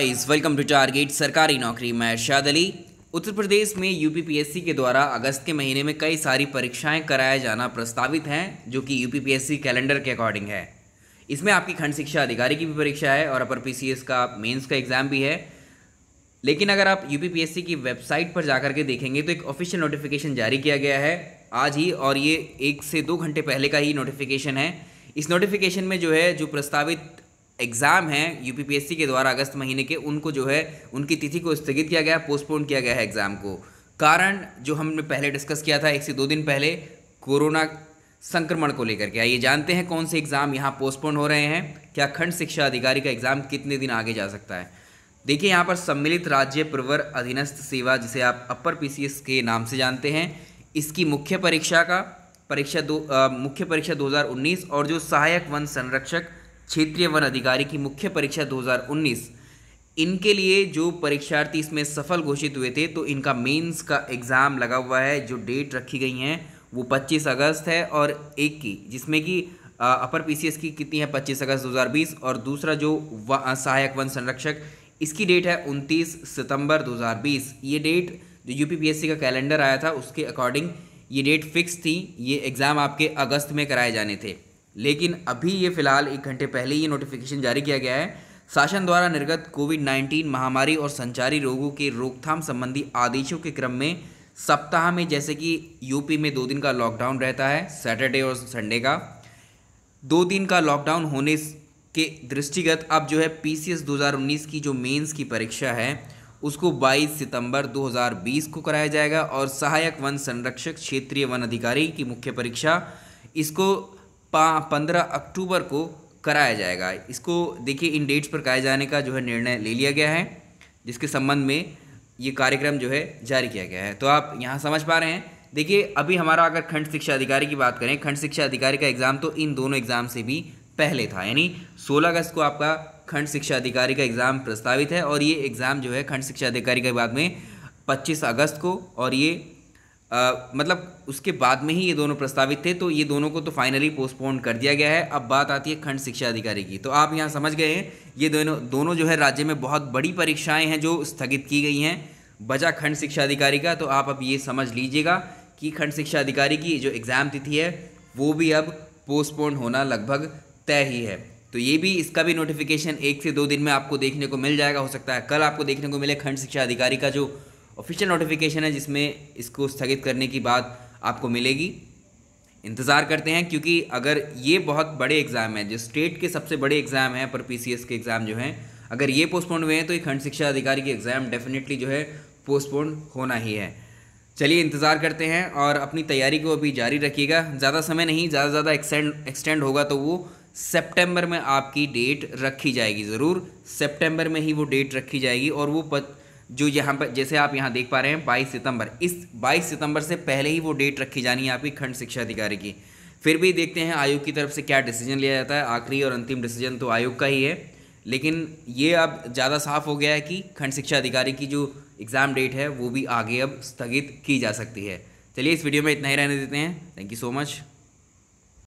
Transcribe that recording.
guys welcome to target सरकारी नौकरी मैं शाद अली उत्तर प्रदेश में यूपीपीएससी के द्वारा अगस्त के महीने में कई सारी परीक्षाएं कराया जाना प्रस्तावित हैं जो कि यूपीपीएससी कैलेंडर के अकॉर्डिंग है इसमें आपकी खंड शिक्षा अधिकारी की भी परीक्षा है और अपर पीसीएस का मेंस का एग्ज़ाम भी है लेकिन अगर आप यूपीपीएससी की वेबसाइट पर जाकर के देखेंगे तो एक ऑफिशियल नोटिफिकेशन जारी किया गया है आज ही और ये एक से दो घंटे पहले का ही नोटिफिकेशन है इस नोटिफिकेशन में जो है जो प्रस्तावित एग्ज़ाम हैं यूपीपीएससी के द्वारा अगस्त महीने के उनको जो है उनकी तिथि को स्थगित किया गया है पोस्टपोन किया गया है एग्ज़ाम को कारण जो हमने पहले डिस्कस किया था एक से दो दिन पहले कोरोना संक्रमण को लेकर के आइए जानते हैं कौन से एग्ज़ाम यहाँ पोस्टपोन हो रहे हैं क्या खंड शिक्षा अधिकारी का एग्ज़ाम कितने दिन आगे जा सकता है देखिए यहाँ पर सम्मिलित राज्य प्रवर अधीनस्थ सेवा जिसे आप अपर पी के नाम से जानते हैं इसकी मुख्य परीक्षा का परीक्षा दो आ, मुख्य परीक्षा 2019 और जो सहायक वन संरक्षक क्षेत्रीय वन अधिकारी की मुख्य परीक्षा 2019 इनके लिए जो परीक्षार्थी इसमें सफल घोषित हुए थे तो इनका मेंस का एग्ज़ाम लगा हुआ है जो डेट रखी गई हैं वो 25 अगस्त है और एक की जिसमें कि अपर पीसीएस की कितनी है 25 अगस्त 2020 और दूसरा जो सहायक वन संरक्षक इसकी डेट है 29 सितंबर 2020 ये डेट जो यू का कैलेंडर आया था उसके अकॉर्डिंग ये डेट फिक्स थी ये एग्ज़ाम आपके अगस्त में कराए जाने थे लेकिन अभी ये फिलहाल एक घंटे पहले ही नोटिफिकेशन जारी किया गया है शासन द्वारा निर्गत कोविड 19 महामारी और संचारी रोगों के रोकथाम संबंधी आदेशों के क्रम में सप्ताह में जैसे कि यूपी में दो दिन का लॉकडाउन रहता है सैटरडे और संडे का दो दिन का लॉकडाउन होने के दृष्टिगत अब जो है पी 2019 की जो मेंस की परीक्षा है उसको 22 सितंबर 2020 को कराया जाएगा और सहायक वन संरक्षक क्षेत्रीय वन अधिकारी की मुख्य परीक्षा इसको पंद्रह अक्टूबर को कराया जाएगा इसको देखिए इन डेट्स पर कराए जाने का जो है निर्णय ले लिया गया है जिसके संबंध में ये कार्यक्रम जो है जारी किया गया है तो आप यहाँ समझ पा रहे हैं देखिए अभी हमारा अगर खंड शिक्षा अधिकारी की बात करें खंड शिक्षा अधिकारी का एग्ज़ाम तो इन दोनों एग्ज़ाम से भी पहले था यानी 16 अगस्त को आपका खंड शिक्षा अधिकारी का एग्ज़ाम प्रस्तावित है और ये एग्ज़ाम जो है खंड शिक्षा अधिकारी के बाद में 25 अगस्त को और ये आ, मतलब उसके बाद में ही ये दोनों प्रस्तावित थे तो ये दोनों को तो फाइनली पोस्टपोन कर दिया गया है अब बात आती है खंड शिक्षा अधिकारी की तो आप यहाँ समझ गए हैं ये दोनों दोनों जो है राज्य में बहुत बड़ी परीक्षाएं हैं जो स्थगित की गई हैं बजा खंड शिक्षा अधिकारी का तो आप अब ये समझ लीजिएगा कि खंड शिक्षा अधिकारी की जो एग्ज़ाम तिथि है वो भी अब पोस्टपोन होना लगभग तय ही है तो ये भी इसका भी नोटिफिकेशन एक से दो दिन में आपको देखने को मिल जाएगा हो सकता है कल आपको देखने को मिले खंड शिक्षा अधिकारी का जो ऑफिशियल नोटिफिकेशन है जिसमें इसको स्थगित करने की बात आपको मिलेगी इंतज़ार करते हैं क्योंकि अगर ये बहुत बड़े एग्ज़ाम हैं जो स्टेट के सबसे बड़े एग्ज़ाम हैं पर पीसीएस के एग्ज़ाम जो हैं अगर ये पोस्टपोन हुए हैं तो ये खंड शिक्षा अधिकारी के एग्ज़ाम डेफिनेटली जो है पोस्टपोन होना ही है चलिए इंतज़ार करते हैं और अपनी तैयारी को अभी जारी रखिएगा ज़्यादा समय नहीं ज़्यादा से ज़्यादा एक्सटेंड एक्सटेंड होगा तो वो सेप्टेम्बर में आपकी डेट रखी जाएगी ज़रूर सेप्टेम्बर में ही वो डेट रखी जाएगी और वो जो यहाँ पर जैसे आप यहाँ देख पा रहे हैं बाईस सितंबर इस बाईस सितंबर से पहले ही वो डेट रखी जानी है आपकी खंड शिक्षा अधिकारी की फिर भी देखते हैं आयोग की तरफ से क्या डिसीजन लिया जाता है आखिरी और अंतिम डिसीजन तो आयोग का ही है लेकिन ये अब ज़्यादा साफ हो गया है कि खंड शिक्षा अधिकारी की जो एग्ज़ाम डेट है वो भी आगे अब स्थगित की जा सकती है चलिए इस वीडियो में इतना ही रहने देते हैं थैंक यू सो मच